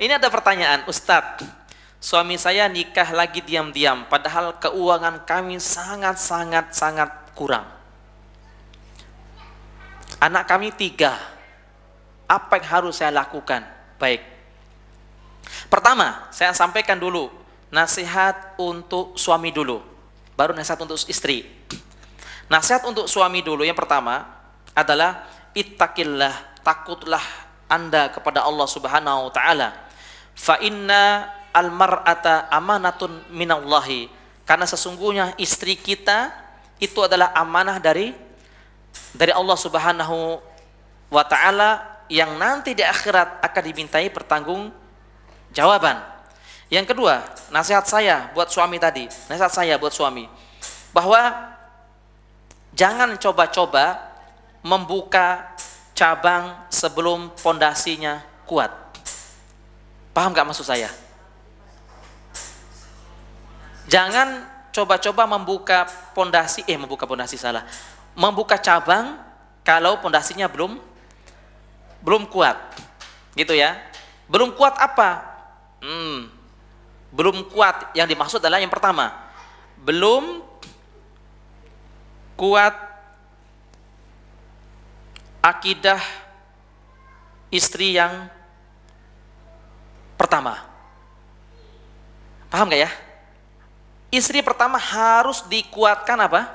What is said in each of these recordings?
Ini ada pertanyaan, Ustadz, suami saya nikah lagi diam-diam, padahal keuangan kami sangat-sangat-sangat kurang. Anak kami tiga, apa yang harus saya lakukan? Baik. Pertama, saya sampaikan dulu, nasihat untuk suami dulu, baru nasihat untuk istri. Nasihat untuk suami dulu yang pertama adalah, itakillah, takutlah anda kepada Allah Subhanahu wa taala fa inna mar'ata amanatun minallahi karena sesungguhnya istri kita itu adalah amanah dari dari Allah Subhanahu wa taala yang nanti di akhirat akan dimintai pertanggung jawaban. Yang kedua, nasihat saya buat suami tadi, nasihat saya buat suami bahwa jangan coba-coba membuka cabang sebelum pondasinya kuat. Paham gak maksud saya? Jangan coba-coba membuka pondasi, eh membuka pondasi salah, membuka cabang kalau pondasinya belum belum kuat, gitu ya. Belum kuat apa? Hmm, belum kuat. Yang dimaksud adalah yang pertama, belum kuat akidah istri yang pertama. Paham gak ya? Istri pertama harus dikuatkan apa?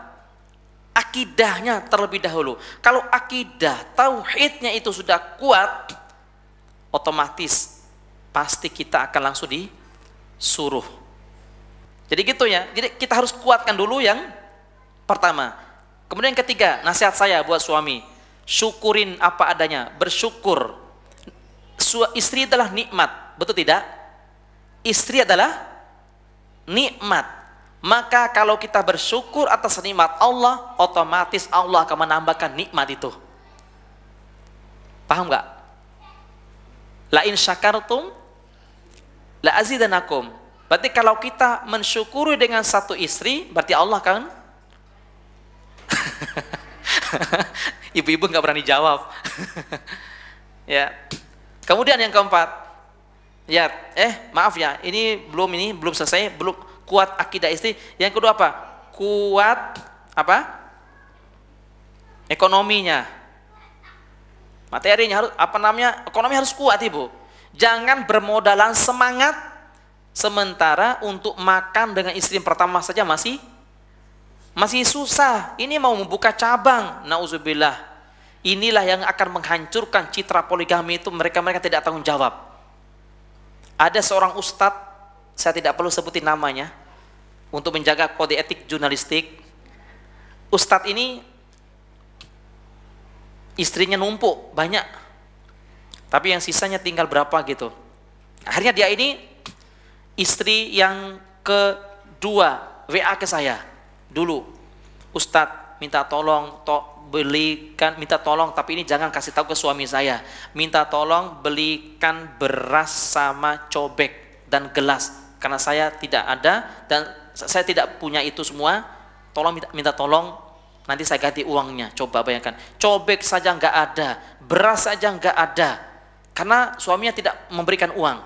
Akidahnya terlebih dahulu. Kalau akidah, tauhidnya itu sudah kuat, otomatis pasti kita akan langsung disuruh. Jadi gitu ya. Jadi kita harus kuatkan dulu yang pertama. Kemudian yang ketiga, nasihat saya buat suami, syukurin apa adanya, bersyukur. Istri adalah nikmat, Betul tidak? Istri adalah nikmat. Maka kalau kita bersyukur atas nikmat Allah, otomatis Allah akan menambahkan nikmat itu. Paham nggak? La in syakartum la azidanakum. Berarti kalau kita mensyukuri dengan satu istri, berarti Allah kan Ibu-ibu nggak berani jawab. ya. Kemudian yang keempat, ya eh maaf ya ini belum ini belum selesai belum kuat akidah istri yang kedua apa kuat apa ekonominya materinya harus apa namanya ekonomi harus kuat ibu jangan bermodalan semangat sementara untuk makan dengan istri yang pertama saja masih masih susah ini mau membuka cabang nauzubillah inilah yang akan menghancurkan citra poligami itu mereka mereka tidak tanggung jawab ada seorang ustadz, saya tidak perlu sebutin namanya, untuk menjaga kode etik jurnalistik. Ustadz ini istrinya numpuk banyak, tapi yang sisanya tinggal berapa gitu. Akhirnya dia ini istri yang kedua WA ke saya dulu, Ustadz minta tolong to, belikan minta tolong tapi ini jangan kasih tahu ke suami saya minta tolong belikan beras sama cobek dan gelas karena saya tidak ada dan saya tidak punya itu semua tolong minta, minta tolong nanti saya ganti uangnya coba bayangkan cobek saja nggak ada beras saja nggak ada karena suaminya tidak memberikan uang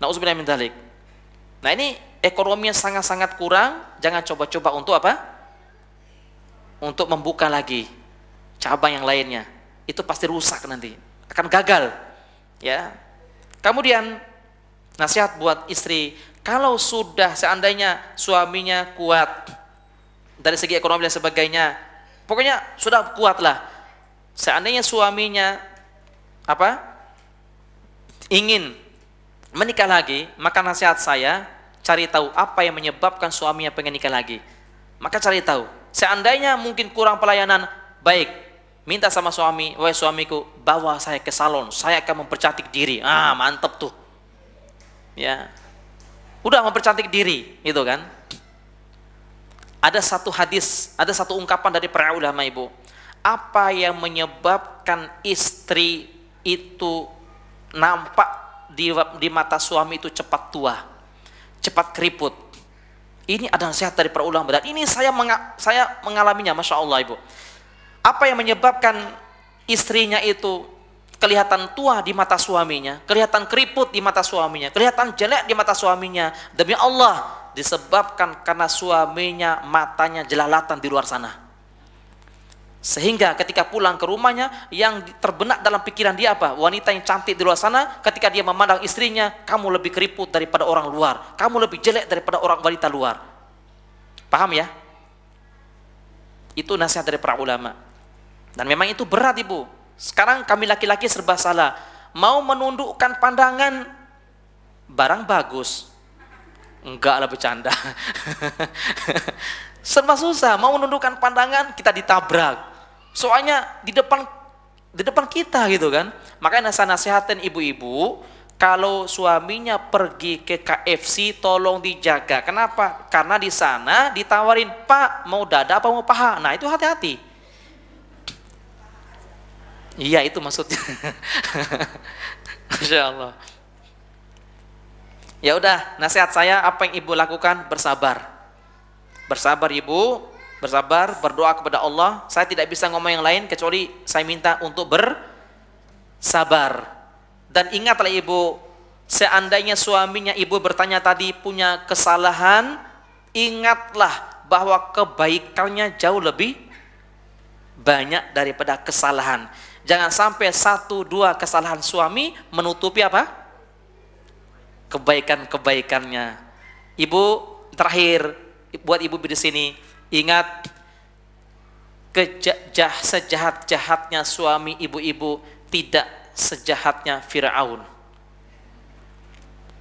nah ini ekonominya sangat-sangat kurang jangan coba-coba untuk apa untuk membuka lagi cabang yang lainnya. Itu pasti rusak nanti, akan gagal. Ya. Kemudian nasihat buat istri, kalau sudah seandainya suaminya kuat dari segi ekonomi dan sebagainya, pokoknya sudah kuat lah. Seandainya suaminya apa ingin menikah lagi, maka nasihat saya cari tahu apa yang menyebabkan suaminya pengen nikah lagi. Maka cari tahu Seandainya mungkin kurang pelayanan, baik, minta sama suami, wah suamiku, bawa saya ke salon, saya akan mempercantik diri. Ah, mantep tuh. Ya. Udah mempercantik diri, gitu kan. Ada satu hadis, ada satu ungkapan dari para ulama Ibu. Apa yang menyebabkan istri itu nampak di, di mata suami itu cepat tua, cepat keriput, ini ada nasihat dari para ulama dan ini saya menga saya mengalaminya, masya Allah ibu. Apa yang menyebabkan istrinya itu kelihatan tua di mata suaminya, kelihatan keriput di mata suaminya, kelihatan jelek di mata suaminya. Demi Allah disebabkan karena suaminya matanya jelalatan di luar sana. Sehingga ketika pulang ke rumahnya, yang terbenak dalam pikiran dia apa? Wanita yang cantik di luar sana, ketika dia memandang istrinya, kamu lebih keriput daripada orang luar. Kamu lebih jelek daripada orang wanita luar. Paham ya? Itu nasihat dari para ulama. Dan memang itu berat ibu. Sekarang kami laki-laki serba salah. Mau menundukkan pandangan, barang bagus. Enggak lah bercanda. serba susah. Mau menundukkan pandangan, kita ditabrak Soalnya di depan di depan kita gitu kan. Makanya saya nasihatin ibu-ibu, kalau suaminya pergi ke KFC tolong dijaga. Kenapa? Karena di sana ditawarin, "Pak, mau dada apa mau paha?" Nah, itu hati-hati. Iya, itu maksudnya. Masya Allah. Ya udah, nasihat saya apa yang ibu lakukan? Bersabar. Bersabar ibu, bersabar, berdoa kepada Allah. Saya tidak bisa ngomong yang lain kecuali saya minta untuk bersabar. Dan ingatlah ibu, seandainya suaminya ibu bertanya tadi punya kesalahan, ingatlah bahwa kebaikannya jauh lebih banyak daripada kesalahan. Jangan sampai satu dua kesalahan suami menutupi apa? Kebaikan-kebaikannya. Ibu, terakhir buat ibu di sini Ingat kejah sejahat-jahatnya suami ibu-ibu tidak sejahatnya Firaun.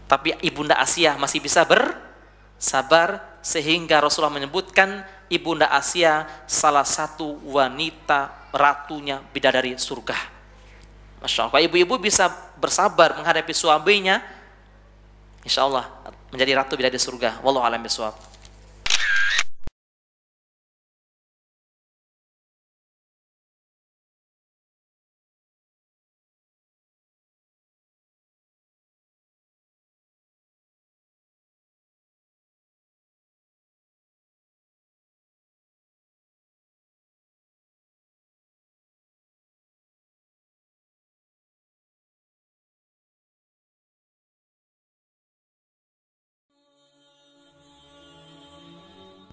Tapi ibunda Asia masih bisa bersabar sehingga Rasulullah menyebutkan ibunda Asia salah satu wanita ratunya bidadari surga. Masya Allah, ibu-ibu bisa bersabar menghadapi suaminya, insya Allah menjadi ratu bidadari surga. Wallahu Wallahualam bishawab.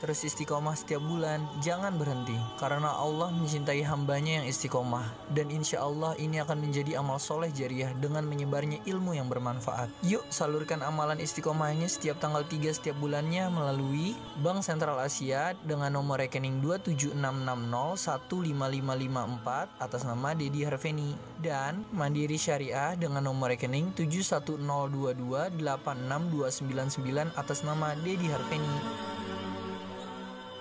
Terus istiqomah setiap bulan, jangan berhenti. Karena Allah mencintai hambanya yang istiqomah. Dan insya Allah ini akan menjadi amal soleh jariah dengan menyebarnya ilmu yang bermanfaat. Yuk salurkan amalan istiqomahnya setiap tanggal 3 setiap bulannya melalui Bank Sentral Asia dengan nomor rekening 27660155554 atas nama Dedi Harveni dan Mandiri Syariah dengan nomor rekening 7102286299 atas nama Dedi Harveni.